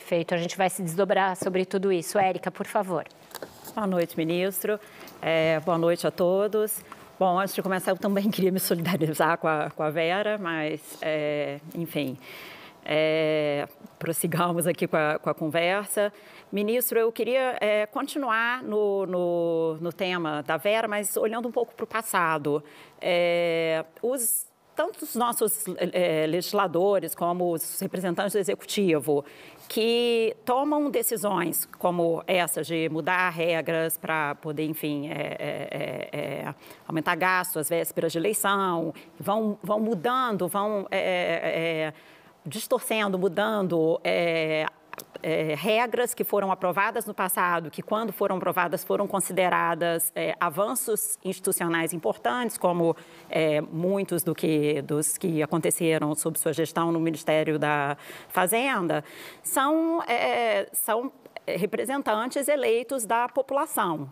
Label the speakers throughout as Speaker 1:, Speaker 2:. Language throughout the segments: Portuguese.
Speaker 1: Perfeito, a gente vai se desdobrar sobre tudo isso. Érica, por favor. Boa noite, ministro. É, boa noite a todos. Bom, antes de começar, eu também queria me solidarizar com a, com a Vera, mas, é, enfim, é, prossigamos aqui com a, com a, conversa. Ministro, eu queria é, continuar no, no, no, tema da Vera, mas olhando um pouco para o passado. É, os tanto os nossos é, legisladores como os representantes do executivo que tomam decisões como essa de mudar regras para poder, enfim, é, é, aumentar gastos às vésperas de eleição, vão, vão mudando, vão distorcendo, mudando é, regras que foram aprovadas no passado, que quando foram aprovadas foram consideradas é, avanços institucionais importantes, como é, muitos do que, dos que aconteceram sob sua gestão no Ministério da Fazenda, são, é, são representantes eleitos da população.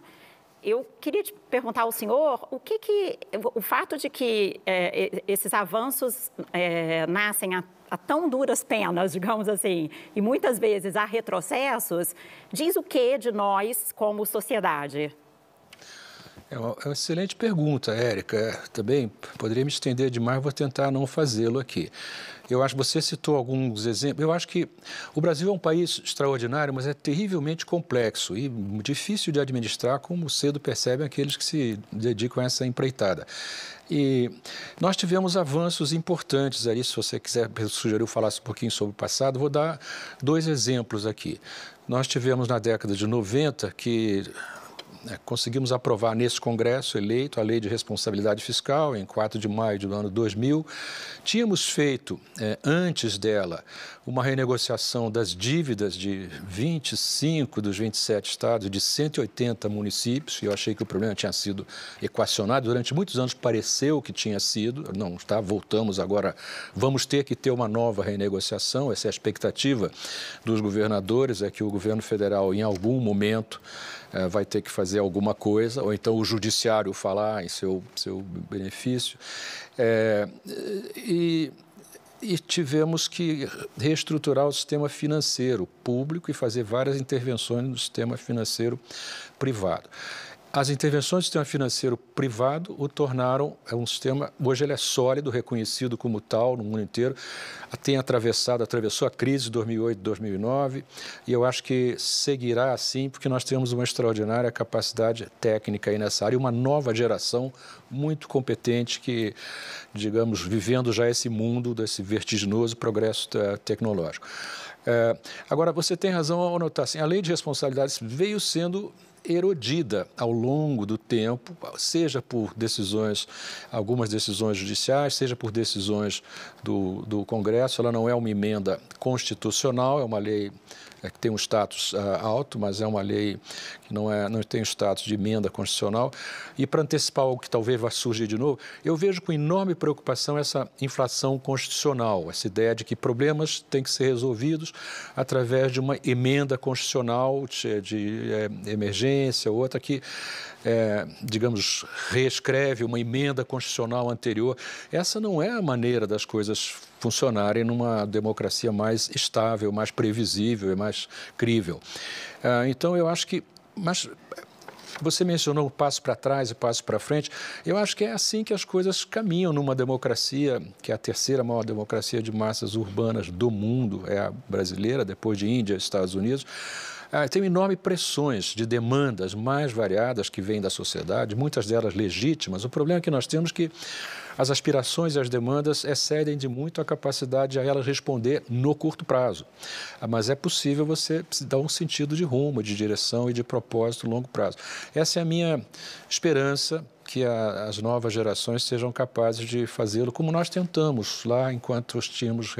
Speaker 1: Eu queria te perguntar ao senhor o que, que o fato de que é, esses avanços é, nascem a a tão duras penas, digamos assim, e muitas vezes há retrocessos, diz o que de nós como sociedade?
Speaker 2: É uma, é uma excelente pergunta, Érica. É, também poderia me estender demais, vou tentar não fazê-lo aqui. Eu acho que você citou alguns exemplos. Eu acho que o Brasil é um país extraordinário, mas é terrivelmente complexo e difícil de administrar, como cedo percebem aqueles que se dedicam a essa empreitada. E nós tivemos avanços importantes aí. Se você quiser, sugeriu falasse um pouquinho sobre o passado, vou dar dois exemplos aqui. Nós tivemos na década de 90 que né, conseguimos aprovar nesse Congresso eleito a Lei de Responsabilidade Fiscal, em 4 de maio do ano 2000. Tínhamos feito, eh, antes dela, uma renegociação das dívidas de 25 dos 27 estados, de 180 municípios, e eu achei que o problema tinha sido equacionado. Durante muitos anos pareceu que tinha sido, não está, voltamos agora, vamos ter que ter uma nova renegociação, essa é a expectativa dos governadores, é que o governo federal, em algum momento, eh, vai ter que fazer fazer alguma coisa, ou então o judiciário falar em seu, seu benefício. É, e, e tivemos que reestruturar o sistema financeiro público e fazer várias intervenções no sistema financeiro privado. As intervenções do sistema financeiro privado o tornaram é um sistema, hoje ele é sólido, reconhecido como tal no mundo inteiro, tem atravessado, atravessou a crise de 2008, 2009, e eu acho que seguirá assim, porque nós temos uma extraordinária capacidade técnica aí nessa área, uma nova geração muito competente que, digamos, vivendo já esse mundo, desse vertiginoso progresso eh, tecnológico. É, agora, você tem razão ao notar, assim, a lei de responsabilidades veio sendo erodida ao longo do tempo, seja por decisões, algumas decisões judiciais, seja por decisões do, do Congresso. Ela não é uma emenda constitucional, é uma lei é, que tem um status uh, alto, mas é uma lei que não, é, não tem status de emenda constitucional. E para antecipar algo que talvez vá surgir de novo, eu vejo com enorme preocupação essa inflação constitucional, essa ideia de que problemas têm que ser resolvidos através de uma emenda constitucional de, de é, emergência, outra que, é, digamos, reescreve uma emenda constitucional anterior. Essa não é a maneira das coisas funcionarem numa democracia mais estável, mais previsível e mais crível. Ah, então, eu acho que. Mas você mencionou o passo para trás e passo para frente. Eu acho que é assim que as coisas caminham numa democracia, que é a terceira maior democracia de massas urbanas do mundo, é a brasileira, depois de Índia e Estados Unidos. Ah, tem enormes pressões de demandas mais variadas que vêm da sociedade, muitas delas legítimas. O problema é que nós temos que as aspirações e as demandas excedem de muito a capacidade a ela responder no curto prazo. Ah, mas é possível você dar um sentido de rumo, de direção e de propósito a longo prazo. Essa é a minha esperança que a, as novas gerações sejam capazes de fazê-lo, como nós tentamos lá enquanto tínhamos